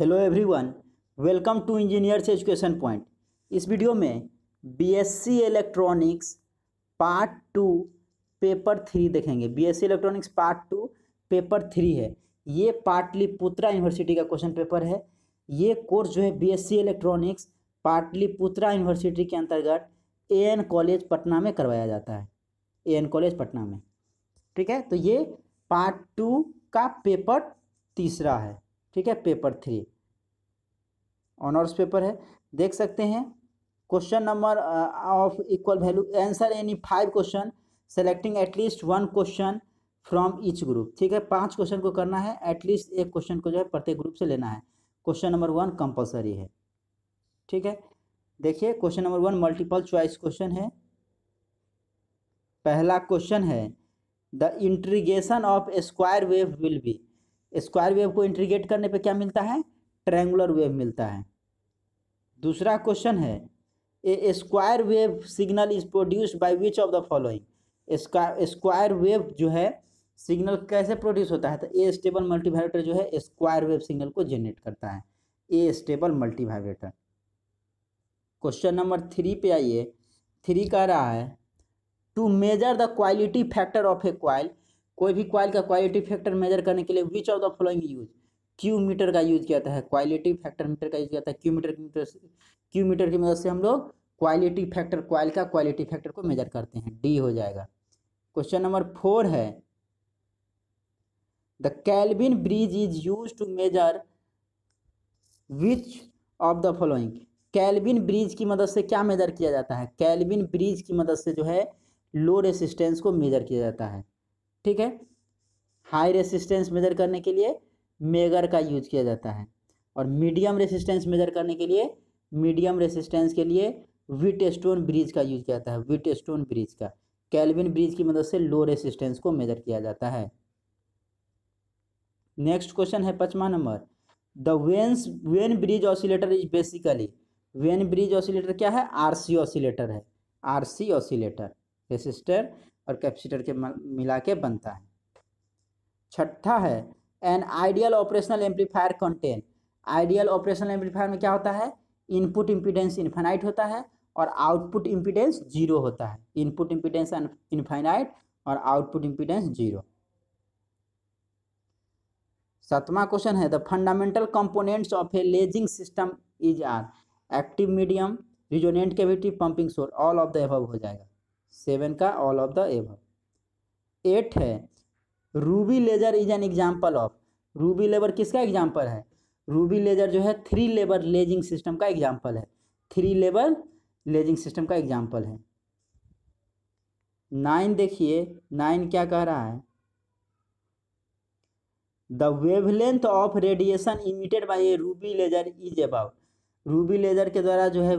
hello everyone welcome to engineers education point इस video में BSc electronics part two paper three देखेंगे BSc electronics part two paper three है ये Pataliputra university का question paper है ये कोर्स जो है बीएससी इलेक्ट्रॉनिक्स पाटलिपुत्रा यूनिवर्सिटी के अंतर्गत ए कॉलेज पटना में करवाया जाता है ए कॉलेज पटना में ठीक है तो ये पार्ट टू का पेपर तीसरा है ठीक है पेपर थ्री ऑनर्स पेपर है देख सकते हैं question number of equal value answer any five question selecting at least one question from each group ठीक है पांच क्वेश्चन को करना है एटलीस्ट एक क्वेश्चन को जो है प्रत्येक ग्रुप से लेना है क्वेश्चन नंबर वन कंपलसरी है ठीक है देखिए question number one multiple choice question है पहला क्वेश्चन है the integration of square wave will be square wave को इंट्रीगेट करने पे क्या मिलता है ट्रेंगुलर वेव मिलता है दूसरा क्वेश्चन है a square wave signal is produced by which of the following square wave जो है सिग्नल कैसे प्रोड्यूस होता है तो ए स्टेबल मल्टीवाइब्रेटर जो है स्क्वायर वेव सिग्नल को जनरेट करता है astable multivibrator question number three पे आइए थ्री कह रहा है to measure the quality factor of a coil कोई भी क्वाइल का क्वालिटी फैक्टर मेजर करने के लिए which of the following use Q meter का यूज किया जाता है क्वालिटी फैक्टर मीटर का यूज किया जाता है क्यू मीटर की मीटर क्यू मीटर की मदद से हम लोग क्वालिटी फैक्टर क्वाइल का क्वालिटी फैक्टर को मेजर करते हैं डी हो जाएगा क्वेश्चन नंबर फोर है the Kelvin bridge is use to measure which of the following Kelvin bridge की मदद से क्या मेजर किया जाता है कैलबिन ब्रिज की मदद से जो है लो रेसिस्टेंस को मेजर किया जाता है ठीक है हाई रेसिस्टेंस मेजर करने के लिए मेगर का यूज किया जाता है और मीडियम रेसिस्टेंस मेजर करने के लिए मीडियम रेसिस्टेंस के लिए विट स्टोन ब्रिज का यूज किया जाता है विट स्टोन ब्रिज का कैलविन ब्रिज की मदद से लो रेसिस्टेंस को मेजर किया जाता है नेक्स्ट क्वेश्चन है पचवा number the Wien's Wien bridge oscillator is basically Wien bridge oscillator क्या है आरसी ऑसिलेटर है आरसी ऑसिलेटर रेसिस्टर और कैपेसिटर के मिला के बनता है छठा है an ideal operational amplifier contain ideal operational amplifier में क्या होता है इनपुट इम्पीडेंस इन्फाइनाइट होता है और आउटपुट इम्पीडेंस जीरो होता है इनपुट इम्पिडेंस इन्फाइनाइट और आउटपुट इम्पिडेंस जीरो सातवां क्वेश्चन है the fundamental components of a lasing system is are active medium resonant cavity pumping source all of the above हो जाएगा सेवन का all of the above eight है ruby laser is an example of ruby laser किसका example है ruby laser जो है three लेबर lasing system का एग्जाम्पल है थ्री लेबर लेजिंग सिस्टम का एग्जाम्पल है नाइन देखिए नाइन क्या कह रहा है the wavelength of radiation emitted by a ruby laser is about ruby laser के द्वारा जो है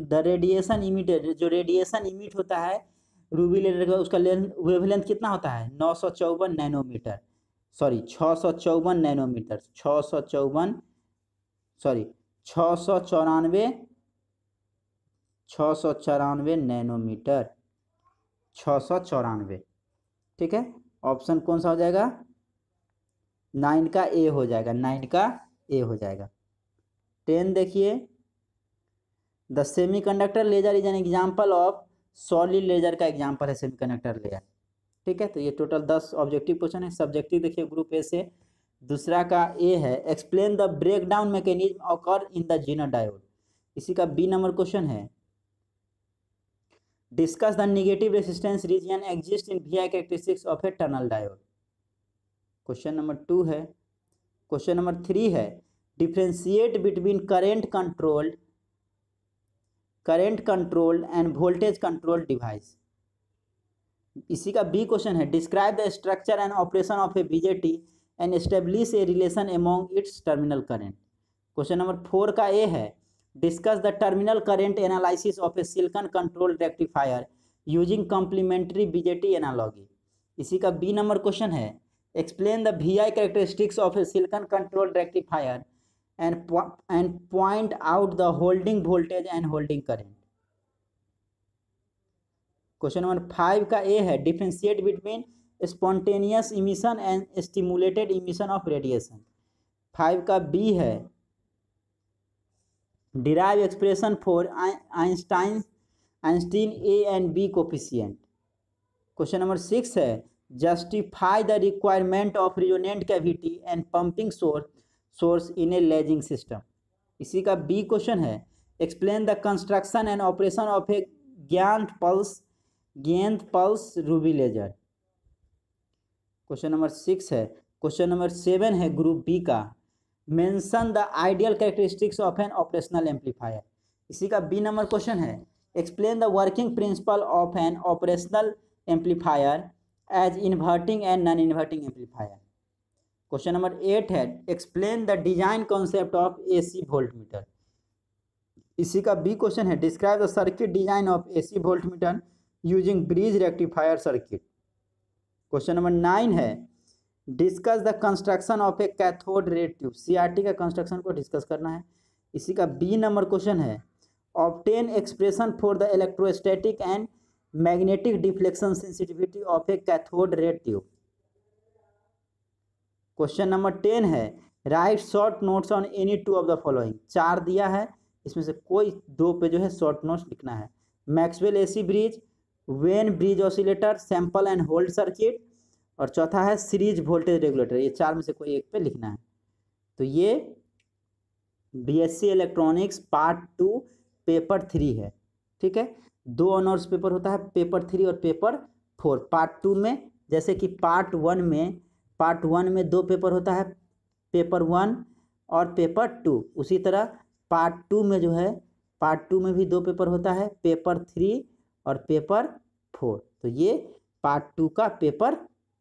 द रेडिएशन इमिटेड जो रेडिएशन इमिट होता है रूबी लेटर का उसका वेवलेंथ कितना होता है नौ सौ चौवन नैनोमीटर सॉरी छः सौ चौवन नैनोमीटर छः सौ चौवन सॉरी छः सौ चौरानवे छः सौ चौरानवे नैनोमीटर छः सौ चौरानवे ठीक है ऑप्शन कौन सा हो जाएगा नाइन का ए हो जाएगा नाइन का ए हो जाएगा टेन देखिए the semiconductor laser is an example of solid laser का एग्जाम्पल है सेमी कंडक्टर लेजर ठीक है तो ये टोटल दस ऑब्जेक्टिव क्वेश्चन है सब्जेक्टिव देखिए ग्रुप ए से दूसरा का ए है explain the breakdown mechanism occur in the zener diode इसी का बी नंबर क्वेश्चन है discuss the negative resistance region exist in V I characteristics of a tunnel diode question number two है question number three है differentiate between current controlled current control and voltage control device इसी का B question है describe the structure and operation of a BJT and establish a relation among its terminal current question number four का A है discuss the terminal current analysis of a silicon control rectifier using complementary BJT analogy इसी का B number question है explain the V I characteristics of a silicon control rectifier and and point out the holding voltage and holding current question number five का A है differentiate between spontaneous emission and stimulated emission of radiation five का B है derive expression for Einstein Einstein A and B coefficient question number six है justify the requirement of resonant cavity and pumping source source in a lasing system इसी का B question है explain the construction and operation of A giant pulse giant pulse ruby laser question number six है question number seven है group B का mention the ideal characteristics of an operational amplifier इसी का B number question है explain the working principle of an operational amplifier as inverting and non inverting amplifier question number eight है explain the design concept of AC voltmeter इसी का B question है describe the circuit design of AC meter using bridge rectifier circuit question number nine है discuss the construction of a cathode ray tube CRT का construction को discuss करना है इसी का बी नंबर क्वेश्चन है obtain expression for the electrostatic and magnetic deflection sensitivity of a cathode ray tube question number ten है write short notes on any two of the following चार दिया है इसमें से कोई दो पे जो है शॉर्ट नोट्स लिखना है Maxwell AC bridge Wien bridge oscillator sample and hold circuit और चौथा है सीरीज वोल्टेज रेगुलेटर ये चार में से कोई एक पे लिखना है तो ये BSc electronics part two paper three है ठीक है दो ऑनर्स पेपर होता है पेपर थ्री और पेपर फोर पार्ट टू में जैसे कि पार्ट वन में पार्ट वन में दो पेपर होता है पेपर वन और पेपर टू उसी तरह पार्ट टू में जो है पार्ट टू में भी दो पेपर होता है पेपर थ्री और पेपर फोर तो ये पार्ट टू का पेपर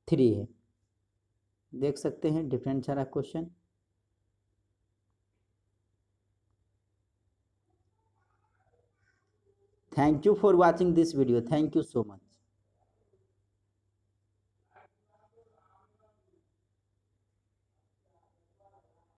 थ्री है देख सकते हैं डिफरेंट सारा question thank you for watching this video thank you so much